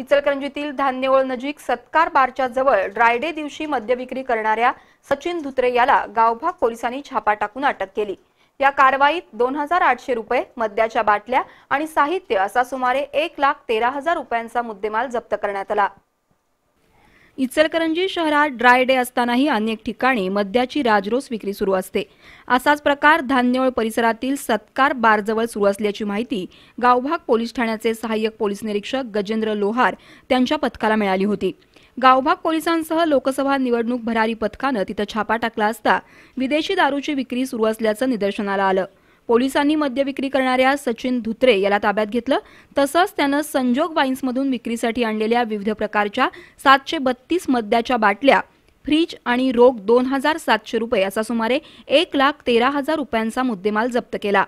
इचलकरंजीतील धान्यवळ नजीक सत्कार बारच्या जवळ ड्रायडे दिवशी मद्य विक्री करणाऱ्या सचिन धुत्रे याला गावभाग पोलिसांनी छापा टाकून अटक केली या कारवाईत दोन हजार आठशे रुपये मद्याच्या बाटल्या आणि साहित्य असा सुमारे एक लाख तेरा हजार रुपयांचा मुद्देमाल जप्त करण्यात आला इचलकरंजी शहरात ड्राय डे असतानाही अनेक ठिकाणी मद्याची राजरोस विक्री सुरू असते असाच प्रकार धान्यवळ परिसरातील सत्कार बारजवळ सुरू असल्याची माहिती गावभाग पोलीस ठाण्याचे सहाय्यक पोलीस निरीक्षक गजेंद्र लोहार त्यांच्या पथकाला मिळाली होती गावभाग पोलिसांसह लोकसभा निवडणूक भरारी पथकानं तिथं छापा टाकला असता विदेशी दारूची विक्री सुरू असल्याचं निदर्शनाला आलं पोलिसांनी मद्य विक्री करणाऱ्या सचिन धुत्रे याला ताब्यात घेतलं तसंच त्यानं संजोग वाईन्समधून विक्रीसाठी आणलेल्या विविध प्रकारच्या सातशे बत्तीस मद्याच्या बाटल्या फ्रीज आणि रोग दोन हजार सातशे रुपये असा सुमारे एक लाख तेरा हजार रुपयांचा मुद्देमाल जप्त केला